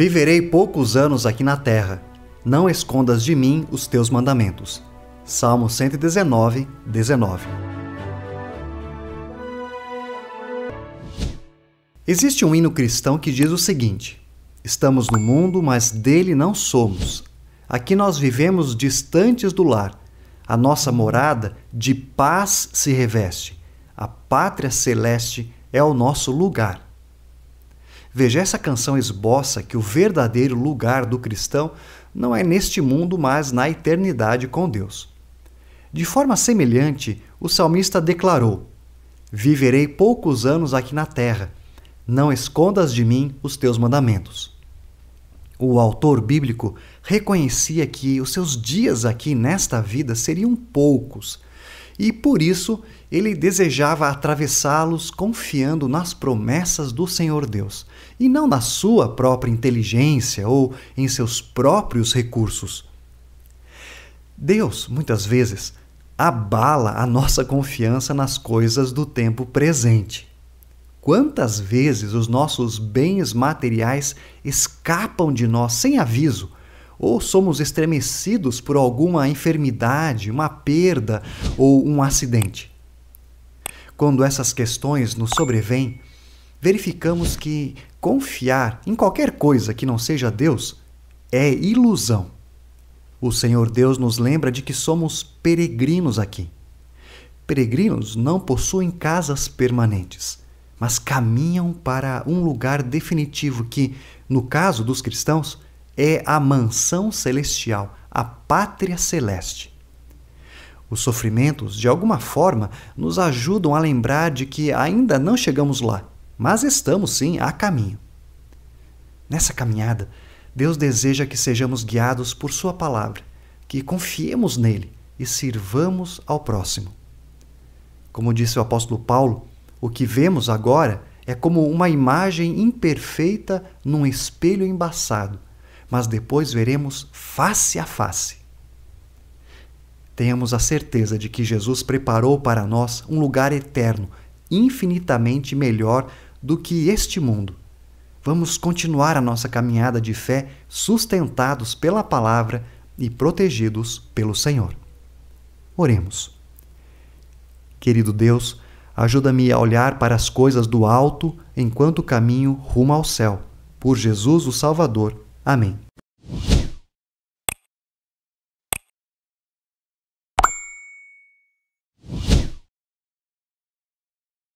Viverei poucos anos aqui na terra. Não escondas de mim os teus mandamentos. Salmo 119, 19. Existe um hino cristão que diz o seguinte: Estamos no mundo, mas dele não somos. Aqui nós vivemos distantes do lar. A nossa morada de paz se reveste. A pátria celeste é o nosso lugar. Veja, essa canção esboça que o verdadeiro lugar do cristão não é neste mundo, mas na eternidade com Deus. De forma semelhante, o salmista declarou: Viverei poucos anos aqui na terra, não escondas de mim os teus mandamentos. O autor bíblico reconhecia que os seus dias aqui nesta vida seriam poucos e por isso ele desejava atravessá-los confiando nas promessas do Senhor Deus e não na sua própria inteligência ou em seus próprios recursos. Deus, muitas vezes, abala a nossa confiança nas coisas do tempo presente. Quantas vezes os nossos bens materiais escapam de nós sem aviso? ou somos estremecidos por alguma enfermidade, uma perda ou um acidente. Quando essas questões nos sobrevêm, verificamos que confiar em qualquer coisa que não seja Deus é ilusão. O Senhor Deus nos lembra de que somos peregrinos aqui. Peregrinos não possuem casas permanentes, mas caminham para um lugar definitivo que, no caso dos cristãos, é a mansão celestial, a pátria celeste. Os sofrimentos, de alguma forma, nos ajudam a lembrar de que ainda não chegamos lá, mas estamos sim a caminho. Nessa caminhada, Deus deseja que sejamos guiados por Sua palavra, que confiemos nele e sirvamos ao próximo. Como disse o apóstolo Paulo, o que vemos agora é como uma imagem imperfeita num espelho embaçado mas depois veremos face a face. Tenhamos a certeza de que Jesus preparou para nós um lugar eterno, infinitamente melhor do que este mundo. Vamos continuar a nossa caminhada de fé sustentados pela palavra e protegidos pelo Senhor. Oremos. Querido Deus, ajuda-me a olhar para as coisas do alto enquanto caminho rumo ao céu. Por Jesus o Salvador. Amém.